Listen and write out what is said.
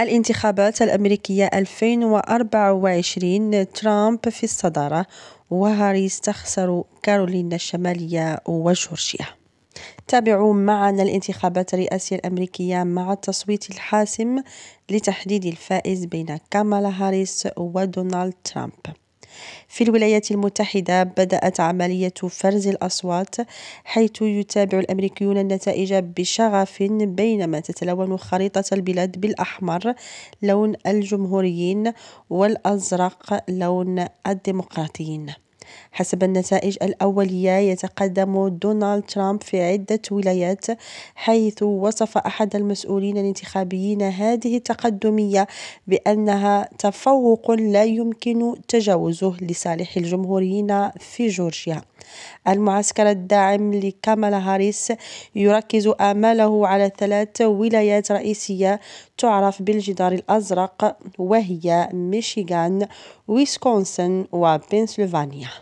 الانتخابات الأمريكية 2024 ترامب في الصدارة وهاريس تخسر كارولينا الشمالية وجورجيا تابعوا معنا الانتخابات الرئاسية الأمريكية مع التصويت الحاسم لتحديد الفائز بين كامالا هاريس ودونالد ترامب في الولايات المتحدة بدأت عملية فرز الأصوات حيث يتابع الأمريكيون النتائج بشغف بينما تتلون خريطة البلاد بالأحمر لون الجمهوريين والأزرق لون الديمقراطيين حسب النتائج الأولية يتقدم دونالد ترامب في عدة ولايات حيث وصف أحد المسؤولين الانتخابيين هذه التقدمية بأنها تفوق لا يمكن تجاوزه لصالح الجمهوريين في جورجيا المعسكر الداعم لكامالا هاريس يركز آماله على ثلاث ولايات رئيسية تعرف بالجدار الأزرق وهي ميشيغان ويسكونسن وبنسلفانيا